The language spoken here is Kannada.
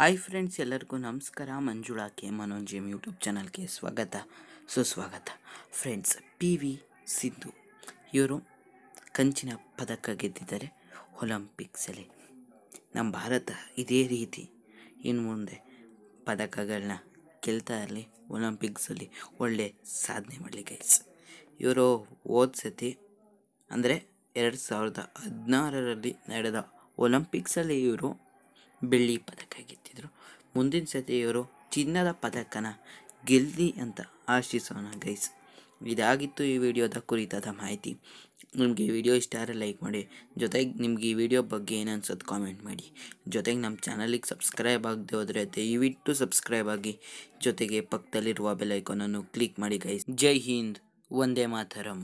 ಹಾಯ್ ಫ್ರೆಂಡ್ಸ್ ಎಲ್ಲರಿಗೂ ನಮಸ್ಕಾರ ಮಂಜುಳಾ ಕೆ ಮನೋಜ್ ಯೂಟ್ಯೂಬ್ ಚಾನಲ್ಗೆ ಸ್ವಾಗತ ಸುಸ್ವಾಗತ ಫ್ರೆಂಡ್ಸ್ ಪಿ ವಿ ಸಿದ್ದು ಇವರು ಕಂಚಿನ ಪದಕ ಗೆದ್ದಿದ್ದಾರೆ ಒಲಂಪಿಕ್ಸಲ್ಲಿ ನಮ್ಮ ಭಾರತ ಇದೇ ರೀತಿ ಇನ್ನು ಮುಂದೆ ಪದಕಗಳನ್ನ ಗೆಲ್ತಾ ಇರಲಿ ಒಲಂಪಿಕ್ಸಲ್ಲಿ ಒಳ್ಳೆ ಸಾಧನೆ ಮಾಡಲಿ ಗೈಸ್ ಇವರು ಓದ್ಸತಿ ಅಂದರೆ ಎರಡು ಸಾವಿರದ ಹದಿನಾರರಲ್ಲಿ ನಡೆದ ಒಲಂಪಿಕ್ಸಲ್ಲಿ ಇವರು ಬೆಳ್ಳಿ ಪದಕ ಗೆದ್ದಿದ್ರು ಮುಂದಿನ ಸತಿ ಇವರು ಚಿನ್ನದ ಪದಕನ ಗೆಲ್ಲಿ ಅಂತ ಆಶಿಸೋಣ ಗೈಸ್ ಇದಾಗಿತ್ತು ಈ ವಿಡಿಯೋದ ಕುರಿತಾದ ಮಾಹಿತಿ ನಿಮಗೆ ವಿಡಿಯೋ ಇಷ್ಟ ಆದರೆ ಲೈಕ್ ಮಾಡಿ ಜೊತೆಗೆ ನಿಮಗೆ ಈ ವಿಡಿಯೋ ಬಗ್ಗೆ ಏನು ಅನ್ಸೋದು ಕಾಮೆಂಟ್ ಮಾಡಿ ಜೊತೆಗೆ ನಮ್ಮ ಚಾನಲಿಗೆ ಸಬ್ಸ್ಕ್ರೈಬ್ ಆಗದೆ ಹೋದರೆ ದಯವಿಟ್ಟು ಸಬ್ಸ್ಕ್ರೈಬ್ ಆಗಿ ಜೊತೆಗೆ ಪಕ್ಕದಲ್ಲಿರುವ ಬೆಲ್ ಐಕಾನನ್ನು ಕ್ಲಿಕ್ ಮಾಡಿ ಗೈಸ್ ಜೈ ಹಿಂದ್ ಒಂದೇ ಮಾತರಂ